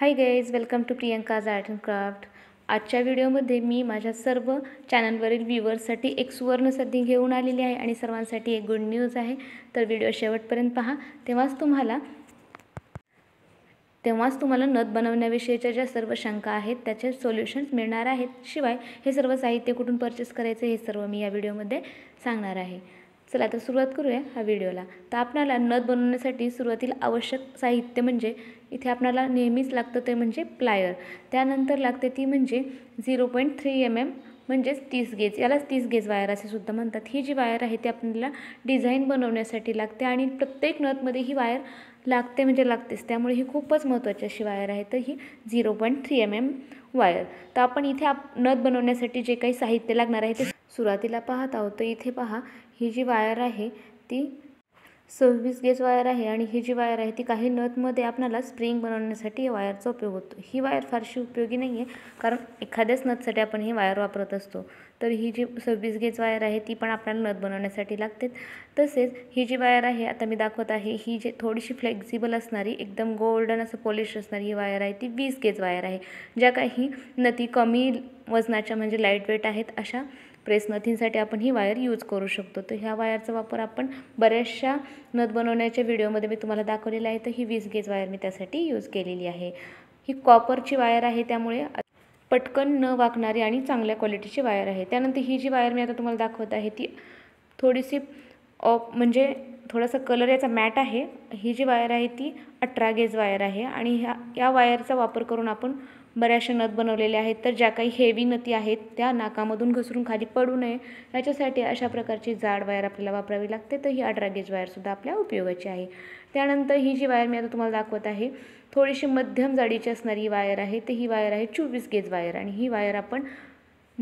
high guys welcome to Priyanka's art and craft आजच्या व्हिडिओमध्ये मी माझ्या सर्व चॅनलवरील व्ह्युअर्ससाठी एक सुवर्ण संधी घेऊन आलेली आहे आणि सर्वांसाठी एक गुड न्यूज आहे तर व्हिडिओ शेवटपर्यंत पहा तेव्हाच तुम्हाला तेव्हाच तुम्हाला नथ बनवण्याविषयीच्या ज्या सर्व शंका आहेत त्याचे सोल्युशन्स मिळणार आहेत शिवाय हे सर्व साहित्य कुठून परचेस करायचं हे सर्व मी या व्हिडिओमध्ये सांगणार आहे चला आता सुरुवात करूया हा व्हिडिओला तर आपणाला नथ बनवण्यासाठी सुरुवातीला आवश्यक साहित्य म्हणजे इथे आपणाला नेहमीच लागतं ते म्हणजे प्लायर त्यानंतर लागते ती म्हणजे zero point three M M म्हणजेच तीस गेज यालाच तीस गेज वायर असे सुद्धा म्हणतात ही जी वायर आहे ती आपल्याला डिझाईन बनवण्यासाठी लागते आणि प्रत्येक नथमध्ये ही वायर लागते म्हणजे लागतेच त्यामुळे ही खूपच महत्त्वाची अशी वायर आहे तर ही zero point three M M wire तर आपण इथे आप नथ बनवण्यासाठी जे काही साहित्य लागणार आहे ते सुरुवातीला पाहत आहोत तर इथे पहा ही जी वायर आहे ती सव्वीस गेज वायर आहे आणि ही जी वायर आहे ती काही नथमध्ये आपल्याला स्प्रिंग बनवण्यासाठी या वायरचा उपयोग होतो ही वायर फारशी उपयोगी नाही आहे कारण एखाद्याच नथसाठी आपण ही वायर वापरत असतो तर ही जी सव्वीस गेज वायर आहे ती पण आपल्याला नथ बनवण्यासाठी लागते तसेच ही जी वायर आहे आता मी दाखवत आहे ही जी थोडीशी फ्लेक्झिबल असणारी एकदम गोल्डन असं पॉलिश असणारी ही वायर आहे ती वीस गेज वायर आहे ज्या काही नथी कमी वजनाच्या म्हणजे लाईट वेट आहेत अशा प्रेस नथींसाठी आपण ही वायर यूज करू शकतो तर ह्या वायरचा वापर आपण बऱ्याचशा नथ बनवण्याच्या व्हिडिओमध्ये मी तुम्हाला दाखवलेला आहे तर ही वीस गेज वायर मी त्यासाठी यूज केलेली आहे ही कॉपरची वायर आहे त्यामुळे पटकन न वाकणारी आणि चांगल्या क्वालिटीची वायर आहे त्यानंतर ही जी वायर मी आता तुम्हाला दाखवत आहे ती थोडीशी ऑफ म्हणजे थोडासा कलर याचा मॅट आहे ही जी वायर आहे ती अठरा गेज वायर आहे आणि ह्या या वायरचा वापर करून आपण बऱ्याचशा नथ बनवलेले आहेत तर ज्या काही हेवी नती आहेत त्या नाकामधून घसरून खाली पडू नये याच्यासाठी अशा प्रकारची जाड वायर आपल्याला वापरावी लागते तर ही अठरा गेज वायरसुद्धा आपल्या उपयोगाची आहे त्यानंतर ही जी वायर मी आता तुम्हाला दाखवत आहे थोडीशी मध्यम जाडीची असणारी वायर आहे तर ही वायर आहे चोवीस गेज वायर आणि ही वायर आपण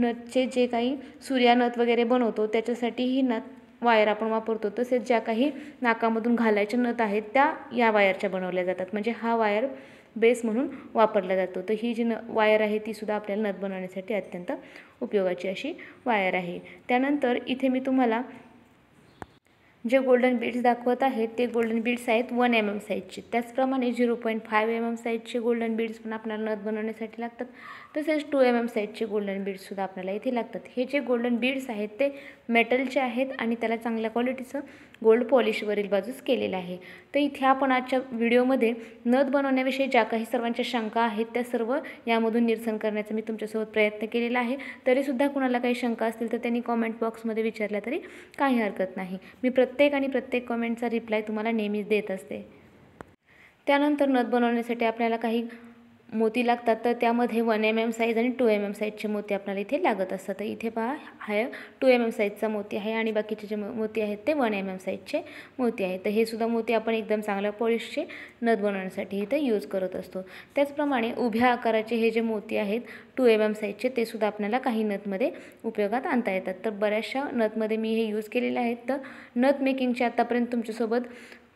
नथचे जे काही नथ वगैरे बनवतो त्याच्यासाठी ही नथ वायर आपण वापरतो तसेच ज्या काही नाकामधून घालायच्या नथ आहेत त्या या वायरच्या बनवल्या जातात म्हणजे हा वायर बेस म्हणून वापरला जातो तर ही जी न वायर आहे तीसुद्धा आपल्याला नथ बनवण्यासाठी अत्यंत उपयोगाची अशी वायर आहे त्यानंतर इथे मी तुम्हाला जे गोल्डन बीड्स दाखवत आहेत ते गोल्डन बीड्स आहेत वन एम एम साईजचे त्याचप्रमाणे zero point five M M साईजचे गोल्डन बीड्स पण आपल्याला नथ बनवण्यासाठी लागतात तसेच टू एम एम साईजचे गोल्डन बीड्ससुद्धा आपल्याला इथे लागतात हे जे गोल्डन बीड्स आहेत ते मेटलचे आहेत आणि त्याला चांगल्या क्वालिटीचं गोल्ड पॉलिशवरील बाजूस केलेला आहे तर इथे आपण आजच्या व्हिडिओमध्ये नद बनवण्याविषयी ज्या काही सर्वांच्या शंका आहेत त्या सर्व यामधून निरसन करण्याचा मी तुमच्यासोबत प्रयत्न केलेला आहे तरीसुद्धा कुणाला काही शंका असतील तर त्यांनी कॉमेंट बॉक्समध्ये विचारल्या तरी काही हरकत नाही मी प्रत्येक आणि प्रत्येक कॉमेंटचा रिप्लाय तुम्हाला नेहमीच देत असते त्यानंतर नथ बनवण्यासाठी आपल्याला काही मोती लागतात तर त्यामध्ये वन एम एम साईज आणि टू एम एम साईजचे मोती आपल्याला इथे लागत असतात तर इथे पहा हा टू एम एम साईजचा मोती आहे आणि बाकीचे जे मोती आहेत ते वन एम एम साईजचे मोती आहेत तर हे सुद्धा मोती आपण एकदम चांगल्या पॉलिशचे नथ बनवण्यासाठी इथे यूज करत असतो त्याचप्रमाणे उभ्या आकाराचे हे जे मोती आहेत टू एम एम साईजचे ते सुद्धा आपल्याला काही नथमध्ये उपयोगात आणता येतात तर बऱ्याचशा नथमध्ये मी हे यूज केलेले आहेत तर नथ मेकिंगचे आत्तापर्यंत तुमच्यासोबत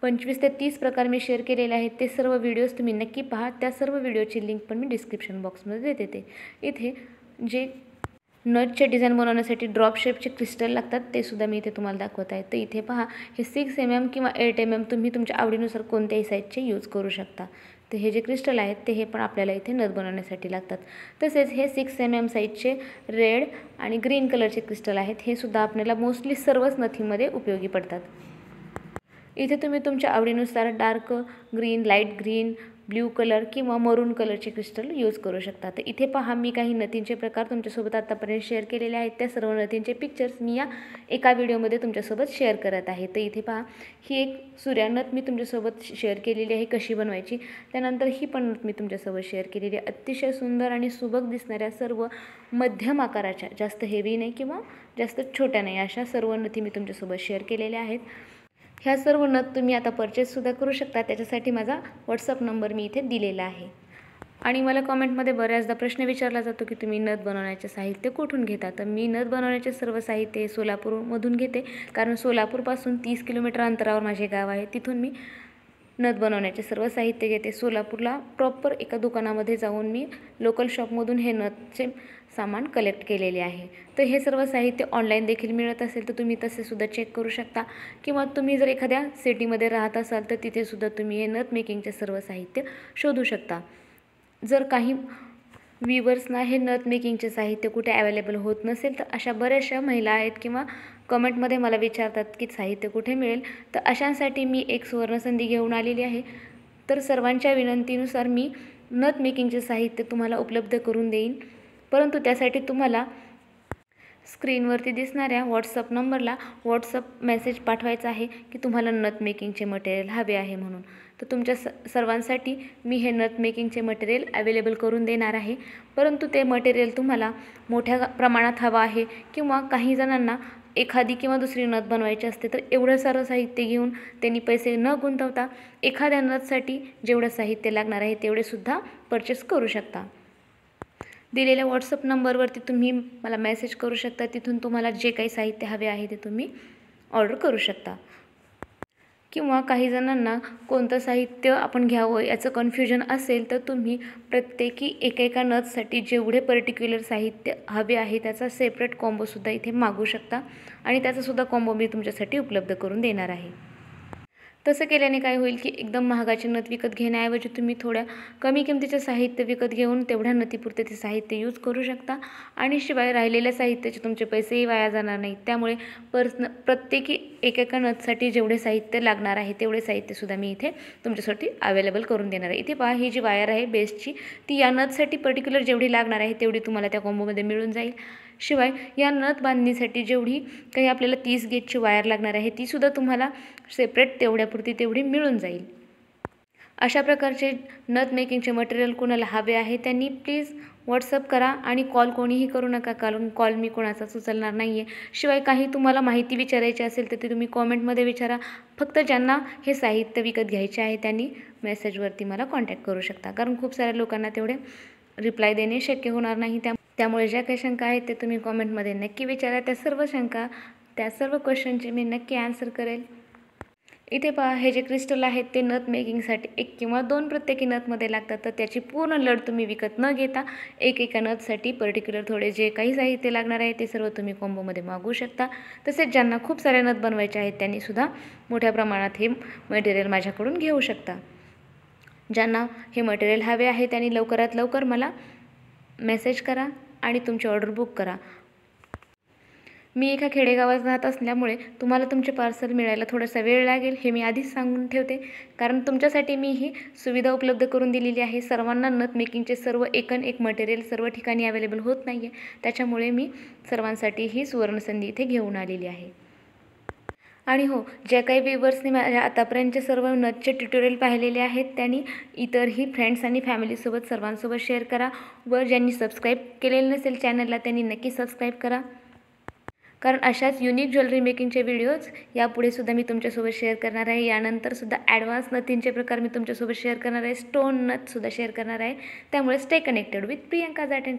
पंचवीस ते तीस प्रकार मी शेअर केलेले आहेत ते सर्व व्हिडिओज तुम्ही नक्की पहा त्या सर्व व्हिडिओची लिंक पण मी डिस्क्रिप्शन बॉक्समध्ये देते ते इथे जे नटचे डिझाईन बनवण्यासाठी ड्रॉप शेपचे क्रिस्टल लागतात ते सुद्धा मी इथे तुम्हाला दाखवत आहे तर इथे पहा हे सिक्स एम एम किंवा एट एम एम तुम्ही तुमच्या आवडीनुसार कोणत्याही साईजचे यूज करू शकता तर हे जे क्रिस्टल आहेत ते हे पण आपल्याला इथे नथ बनवण्यासाठी लागतात तसेच हे सिक्स एम एम साईजचे रेड आणि ग्रीन कलरचे क्रिस्टल आहेत हे सुद्धा आपल्याला मोस्टली सर्वच नथीमध्ये उपयोगी पडतात इथे तुम्ही तुमच्या आवडीनुसार dark green light green blue colour किंवा मरून कलरचे क्रिस्टल यूज करू शकता तर इथे पहा मी काही नथींचे प्रकार तुमच्यासोबत आत्तापर्यंत शेअर केलेले आहेत त्या सर्व नथींचे पिक्चर्स मी या एका व्हिडिओमध्ये तुमच्यासोबत शेअर करत आहे तर इथे पहा ही एक सूर्यानथ मी तुमच्यासोबत शेअर केलेली आहे कशी बनवायची त्यानंतर ही पण नथ मी तुमच्यासोबत शेअर केलेली आहे अतिशय सुंदर आणि सुबक दिसणाऱ्या सर्व मध्यम आकाराच्या जास्त हेवी नाही किंवा जास्त छोट्या नाही अशा सर्व नथी मी तुमच्यासोबत शेअर केलेल्या आहेत ह्या सर्व नथ तुम्ही आता परचेससुद्धा करू शकता त्याच्यासाठी माझा व्हॉट्सअप नंबर मी इथे दिलेला आहे आणि मला कॉमेंटमध्ये बऱ्याचदा प्रश्न विचारला जातो की तुम्ही नथ बनवण्याचे साहित्य कुठून घेता तर मी नथ बनवण्याचे सर्व साहित्य सोलापूरमधून घेते कारण सोलापूरपासून तीस किलोमीटर अंतरावर माझे गाव आहे तिथून मी नथ बनवण्याचे सर्व साहित्य घेते सोलापूरला प्रॉपर एका दुकानामध्ये जाऊन मी लोकल शॉपमधून हे नथचे सामान कलेक्ट केलेले आहे तर हे सर्व साहित्य ऑनलाईन देखील मिळत असेल तर तुम्ही तसेसुद्धा चेक करू शकता किंवा तुम्ही जर एखाद्या सिटीमध्ये राहत असाल तर तिथेसुद्धा तुम्ही हे नथ मेकिंगचे सर्व साहित्य शोधू शकता जर काही व्हिवर्सना हे नथ मेकिंगचे साहित्य कुठे अवेलेबल होत नसेल तर अशा बऱ्याचशा महिला आहेत किंवा कमेंटमध्ये मला विचारतात की साहित्य कुठे मिळेल तर अशांसाठी मी एक सुवर्णसंधी घेऊन आलेली आहे तर सर्वांच्या विनंतीनुसार मी नथ मेकिंगचे साहित्य तुम्हाला उपलब्ध करून देईन परंतु त्यासाठी तुम्हाला स्क्रीनवरती दिसणाऱ्या व्हॉट्सअप नंबरला व्हॉट्सअप मेसेज पाठवायचा आहे की तुम्हाला नथ मेकिंगचे मटेरियल हवे आहे म्हणून तर तुमच्या स सर्वांसाठी मी हे नथ मेकिंगचे मटेरियल अवेलेबल करून देणार आहे परंतु ते मटेरियल तुम्हाला मोठ्या प्रमाणात हवं आहे किंवा काही जणांना एखादी किंवा दुसरी नथ बनवायची असते तर एवढं सारं साहित्य घेऊन त्यांनी पैसे न गुंतवता एखाद्या नथसाठी जेवढं साहित्य लागणार आहे तेवढेसुद्धा परचेस करू शकता दिलेल्या व्हॉट्सअप नंबरवरती तुम्ही मला मेसेज करू शकता तिथून तुम्हाला जे काही साहित्य हवे आहे ते तुम्ही ऑर्डर करू शकता किंवा काही जणांना कोणतं साहित्य आपण घ्यावं याचं कन्फ्युजन असेल तर तुम्ही प्रत्येकी एकेका नथसाठी जेवढे पर्टिक्युलर साहित्य हवे आहे त्याचा सेपरेट कॉम्बोसुद्धा इथे मागू शकता आणि त्याचासुद्धा कॉम्बो मी तुमच्यासाठी उपलब्ध करून देणार आहे तसं केल्याने काय होईल की एकदम महागाची नथ विकत घेण्याऐवजी तुम्ही थोड्या कमी किमतीचे साहित्य विकत घेऊन तेवढ्या नथीपुरते ते साहित्य यूज करू शकता आणि शिवाय राहिलेल्या साहित्याचे तुमचे पैसेही वाया जाणार नाहीत त्यामुळे पर्सन प्रत्येकी एकेका नथसाठी जेवढे साहित्य लागणार आहे तेवढे साहित्यसुद्धा मी इथे तुमच्यासाठी अवेलेबल करून देणार आहे इथे पहा ही जी वायर आहे बेस्टची ती या नथसाठी पर्टिक्युलर जेवढी लागणार आहे तेवढी तुम्हाला त्या कॉम्बोमध्ये मिळून जाईल शिवाय या नथ बांधणीसाठी जेवढी काही आपल्याला तीस गेटची वायर लागणार आहे तीसुद्धा तुम्हाला सेपरेट तेवढ्यापुरती तेवढी मिळून जाईल अशा प्रकारचे नथ मेकिंगचे मटेरियल कोणाला हवे आहे त्यांनी प्लीज व्हॉट्सअप करा आणि कॉल कोणीही करू नका कारण कॉल मी कोणाचा सुचलणार नाही आहे शिवाय काही तुम्हाला माहिती विचारायची असेल तर ते तुम्ही कॉमेंटमध्ये विचारा फक्त ज्यांना हे साहित्य विकत घ्यायचे आहे त्यांनी मेसेजवरती मला कॉन्टॅक्ट करू शकता कारण खूप साऱ्या लोकांना तेवढे रिप्लाय देणे शक्य होणार नाही त्या त्यामुळे ज्या काही शंका आहेत ते तुम्ही कॉमेंटमध्ये नक्की विचारा त्या सर्व शंका त्या सर्व क्वेश्चनचे मी नक्की आन्सर करेल इथे पहा हे जे क्रिस्टल आहेत ते नथ मेकिंगसाठी एक किंवा दोन प्रत्येकी नथमध्ये लागतात तर त्याची पूर्ण लढ तुम्ही विकत न घेता एक एका नथसाठी पर्टिक्युलर थोडे जे काही साहित्य लागणार आहे ते सर्व तुम्ही कॉम्बोमध्ये मागू शकता तसेच ज्यांना खूप साऱ्या नथ बनवायचे आहेत त्यांनीसुद्धा मोठ्या प्रमाणात हे मटेरियल माझ्याकडून घेऊ शकता ज्यांना हे मटेरियल हवे आहे त्यांनी लवकरात लवकर मला मेसेज करा आणि तुमची ऑर्डर बुक करा मी एका खेडेगावात राहत असल्यामुळे तुम्हाला तुमचे पार्सल मिळायला थोडासा वेळ लागेल हे मी आधीच सांगून ठेवते कारण तुमच्यासाठी मी ही सुविधा उपलब्ध करून दिलेली आहे सर्वांना नथ मेकिंगचे सर्व एकन एक मटेरियल सर्व ठिकाणी अवेलेबल होत नाही आहे त्याच्यामुळे मी सर्वांसाठी ही सुवर्णसंधी इथे घेऊन आलेली आहे आणि हो ज्या काही व्हिवर्सने माझ्या आतापर्यंतचे सर्व नथचे ट्युटोरियल पाहिलेले आहेत त्यांनी इतरही फ्रेंड्स आणि फॅमिलीसोबत सर्वांसोबत शेअर करा व ज्यांनी सबस्क्राईब केलेलं नसेल चॅनलला त्यांनी नक्की सबस्क्राईब करा कारण अशाच युनिक ज्वेलरी मेकिंगचे व्हिडिओज यापुढे सुद्धा मी तुमच्यासोबत शेअर करणार आहे यानंतरसुद्धा ॲडव्हान्स नथींचे प्रकार मी तुमच्यासोबत शेअर करणार आहे स्टोन नथसुद्धा शेअर करणार आहे त्यामुळे stay connected with Priyanka Jat